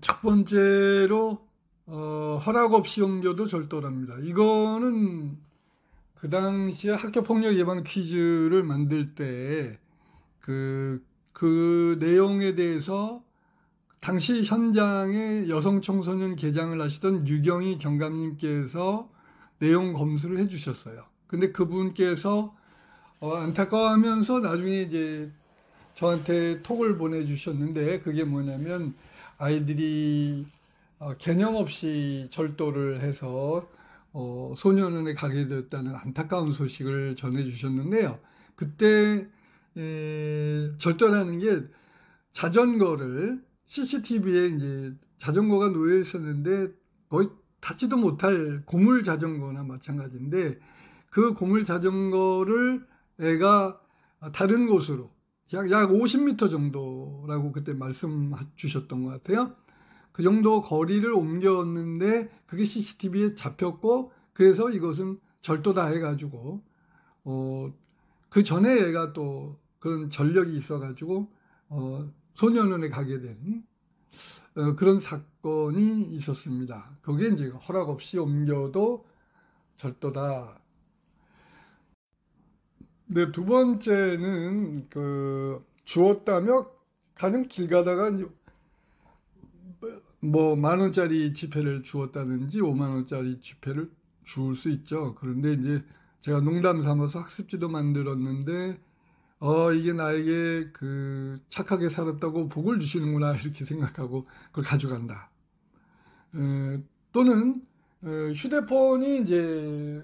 첫 번째로 어, 허락 없이 영교도 절도랍니다. 이거는 그 당시에 학교폭력 예방 퀴즈를 만들 때 그, 그 내용에 대해서 당시 현장에 여성 청소년 개장을 하시던 유경희 경감님께서 내용 검수를 해 주셨어요. 근데 그분께서 어, 안타까워하면서 나중에 이제 저한테 톡을 보내주셨는데 그게 뭐냐면 아이들이 어, 개념 없이 절도를 해서 어, 소년원에 가게 되었다는 안타까운 소식을 전해주셨는데요. 그때 에, 절도라는 게 자전거를 CCTV에 이제 자전거가 놓여 있었는데 거의 닿지도 못할 고물 자전거나 마찬가지인데 그 고물 자전거를 애가 다른 곳으로 약, 약 50m 정도라고 그때 말씀 주셨던 것 같아요. 그 정도 거리를 옮겼는데 그게 CCTV에 잡혔고 그래서 이것은 절도다 해가지고 어, 그 전에 얘가 또 그런 전력이 있어가지고 어, 소년원에 가게 된 어, 그런 사건이 있었습니다. 그게 이제 허락 없이 옮겨도 절도다 네, 두 번째는 그 주었다며 가는 길 가다가 뭐 만 원짜리 지폐를 주었다든지 5만 원짜리 지폐를 주울 수 있죠. 그런데 이제 제가 농담 삼아서 학습지도 만들었는데 어 이게 나에게 그 착하게 살았다고 복을 주시는구나 이렇게 생각하고 그걸 가져간다. 에, 또는 에, 어, 휴대폰이 이제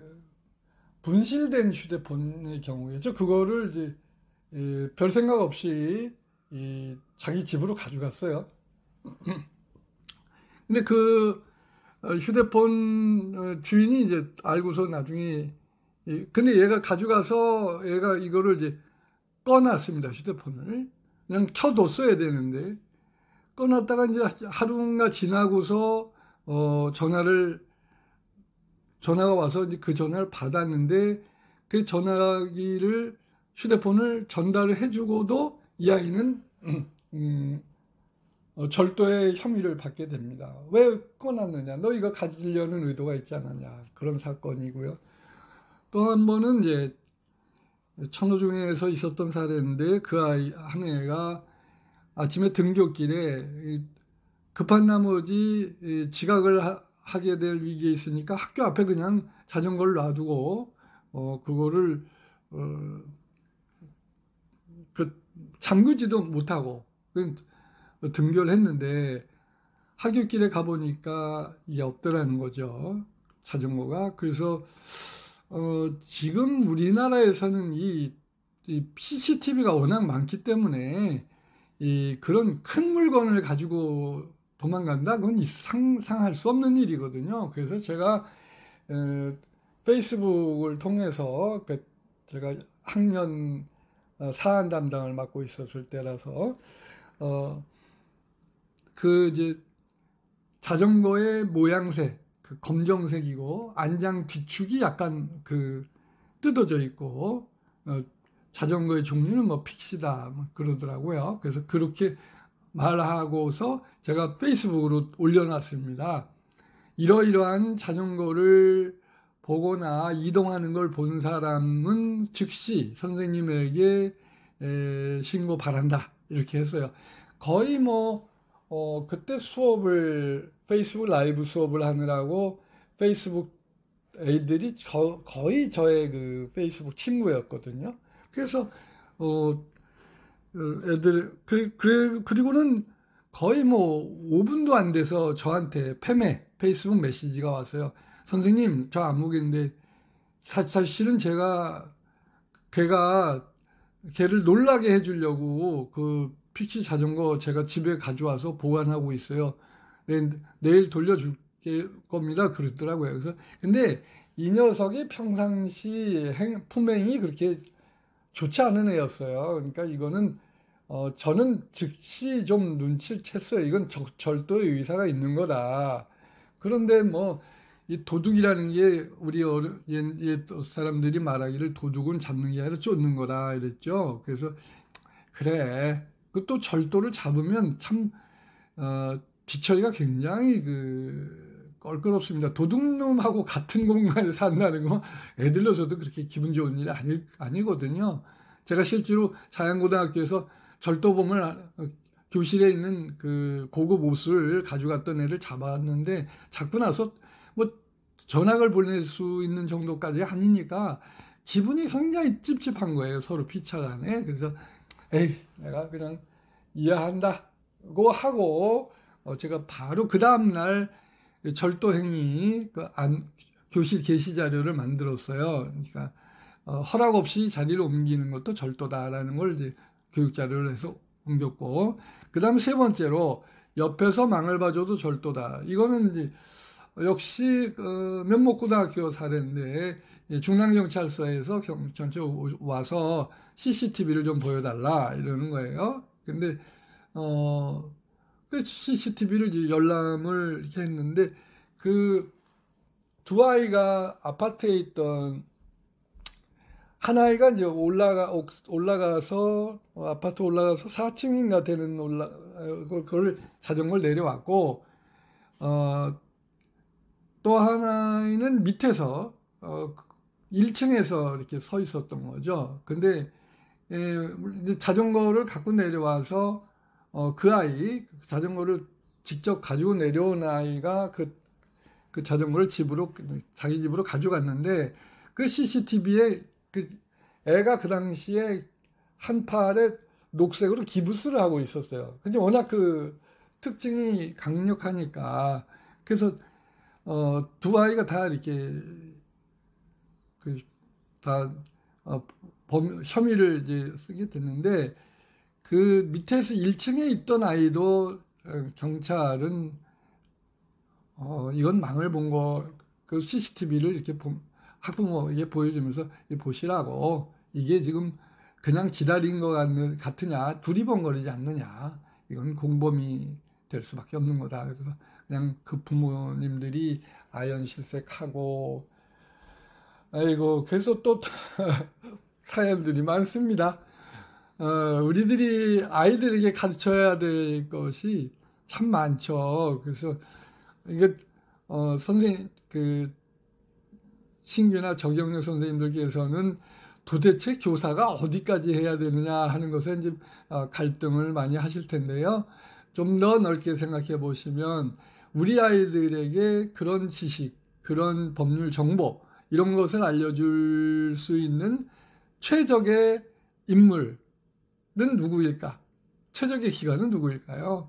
분실된 휴대폰의 경우겠죠. 그거를 이제 예, 별 생각 없이 이, 자기 집으로 가져갔어요. 근데 그 어, 휴대폰 어, 주인이 이제 알고서 나중에 근데 얘가 가져가서 얘가 이거를 이제 꺼놨습니다. 휴대폰을 그냥 켜뒀어야 되는데 꺼놨다가 이제 하루가 지나고서 어, 전화를 전화가 와서 이제 그 전화를 받았는데 그 전화기를 휴대폰을 전달을 해주고도 이 아이는 음, 음, 어, 절도의 혐의를 받게 됩니다. 왜 꺼놨느냐? 너 이거 가지려는 의도가 있지 않았냐? 그런 사건이고요. 또 한 번은 이제 천호중에서 있었던 사례인데 그 아이 한 애가 아침에 등굣길에 급한 나머지 지각을 하, 하게 될 위기에 있으니까 학교 앞에 그냥 자전거를 놔두고 어 그거를 어, 그 잠그지도 못하고 등교를 했는데 하굣길에 가보니까 이게 없더라는 거죠 자전거가 그래서 어, 지금 우리나라에서는 이, 이 CCTV가 워낙 많기 때문에 이 그런 큰 물건을 가지고 도망간다? 그건 상상할 수 없는 일이거든요. 그래서 제가 에, 페이스북을 통해서 그 제가 학년 어, 사안 담당을 맡고 있었을 때라서 어, 그 이제 자전거의 모양새 그 검정색이고 안장 뒤축이 약간 그 뜯어져 있고 어, 자전거의 종류는 뭐 픽시다 뭐 그러더라고요. 그래서 그렇게 말하고서 제가 페이스북으로 올려놨습니다. 이러이러한 자전거를 보거나 이동하는 걸 본 사람은 즉시 선생님에게 에, 신고 바란다 이렇게 했어요. 거의 뭐 어, 그때 수업을 페이스북 라이브 수업을 하느라고 페이스북 애들이 저, 거의 저의 그 페이스북 친구였거든요. 그래서 어, 애들 그, 그 그리고는 거의 뭐 5분도 안 돼서 저한테 팸에 페이스북 메시지가 왔어요. 선생님 저 안목인데 사실은 제가 걔가 걔를 놀라게 해주려고 그 피치 자전거 제가 집에 가져와서 보관하고 있어요. 네, 내일 돌려줄 겁니다. 그랬더라고요. 그래서 근데 이 녀석이 평상시 행, 품행이 그렇게 좋지 않은 애였어요. 그러니까 이거는 어, 저는 즉시 좀 눈치를 챘어요. 이건 적, 절도의 의사가 있는 거다. 그런데 뭐, 이 도둑이라는 게 우리 어른 옛, 사람들이 말하기를 도둑은 잡는 게 아니라 쫓는 거다. 이랬죠. 그래서, 그래. 그 또 절도를 잡으면 참, 어, 뒤처리가 굉장히 그, 껄끄럽습니다. 도둑놈하고 같은 공간에 산다는 거 애들로서도 그렇게 기분 좋은 일이 아니, 아니거든요. 제가 실제로 자양고등학교에서 절도범을 아, 교실에 있는 그 고급 옷을 가져갔던 애를 잡았는데 잡고 나서 뭐 전학을 보낼 수 있는 정도까지 아니니까 기분이 굉장히 찝찝한 거예요. 서로 피차간에. 그래서 에이 내가 그냥 이해한다고 하고 어 제가 바로 그 다음날 절도 행위 그 안, 교실 게시 자료를 만들었어요. 그러니까 어 허락 없이 자리를 옮기는 것도 절도다라는 걸 이제 교육자료를 해서 옮겼고 그 다음 세 번째로 옆에서 망을 봐줘도 절도다. 이거는 이제 역시 어, 면목고등학교 사례인데 중랑경찰서에서 경, 전체 와서 CCTV를 좀 보여달라 이러는 거예요. 근데 어, CCTV를 그 열람을 했는데 그 두 아이가 아파트에 있던 한 아이가 이제 올라가 올라가서 어, 아파트 올라가서 4층인가 되는 올라 어, 그걸 자전거를 내려왔고 어, 또 하나는 밑에서 어, 1층에서 이렇게 서 있었던 거죠. 근데 에, 예, 자전거를 갖고 내려와서 어, 그 아이 그 자전거를 직접 가지고 내려온 아이가 그, 그 자전거를 집으로 자기 집으로 가져갔는데 그 CCTV에 그 애가 그 당시에 한 팔에 녹색으로 기부스를 하고 있었어요. 근데 워낙 그 특징이 강력하니까 그래서 어, 두 아이가 다 이렇게 그다 어, 혐의를 이제 쓰게 됐는데 그 밑에서 1층에 있던 아이도 어, 경찰은 어, 이건 망을 본 거, 그 CCTV를 이렇게 보, 학부모에게 보여주면서 보시라고 이게 지금 그냥 기다린 것 같으냐 두리번거리지 않느냐 이건 공범이 될 수밖에 없는 거다 그래서 그냥 그 부모님들이 아연실색하고 아이고 그래서 또 사연들이 많습니다 어, 우리들이 아이들에게 가르쳐야 될 것이 참 많죠 그래서 이게 어, 선생님 그 신규나 저경력 선생님들께서는 도대체 교사가 어디까지 해야 되느냐 하는 것에 이제 어, 갈등을 많이 하실 텐데요. 좀 더 넓게 생각해 보시면 우리 아이들에게 그런 지식, 그런 법률 정보 이런 것을 알려줄 수 있는 최적의 인물은 누구일까? 최적의 기관은 누구일까요?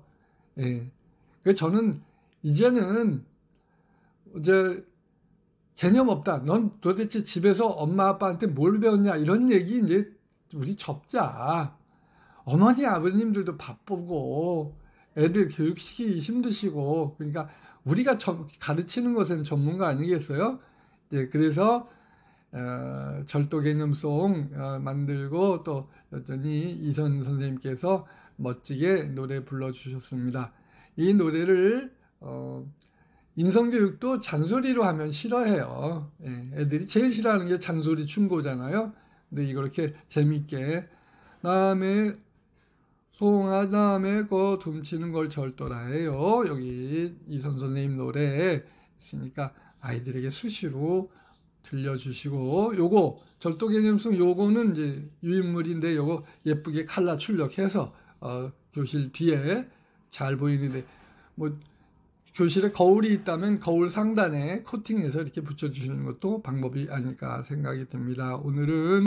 예. 저는 이제는 이제 개념 없다. 넌 도대체 집에서 엄마 아빠한테 뭘 배웠냐 이런 얘기 이제 우리 접자. 어머니 아버님들도 바쁘고 애들 교육시키기 힘드시고 그러니까 우리가 가르치는 것은 전문가 아니겠어요? 예, 그래서 어, 절도 개념송 어, 만들고 또 여전히 이선 선생님께서 멋지게 노래 불러주셨습니다. 이 노래를 어, 인성교육도 잔소리로 하면 싫어해요. 예, 애들이 제일 싫어하는 게 잔소리 충고잖아요. 근데 이걸 이렇게 재밌게 남의 송아 남의 거 둠치는 걸 절도라 해요. 여기 이선 선생님 노래 있으니까 아이들에게 수시로 들려주시고 요거 절도 개념성 요거는 이제 유인물인데 요거 예쁘게 칼라 출력해서 어, 교실 뒤에 잘 보이는데 뭐 교실에 거울이 있다면 거울 상단에 코팅해서 이렇게 붙여주시는 것도 방법이 아닐까 생각이 듭니다. 오늘은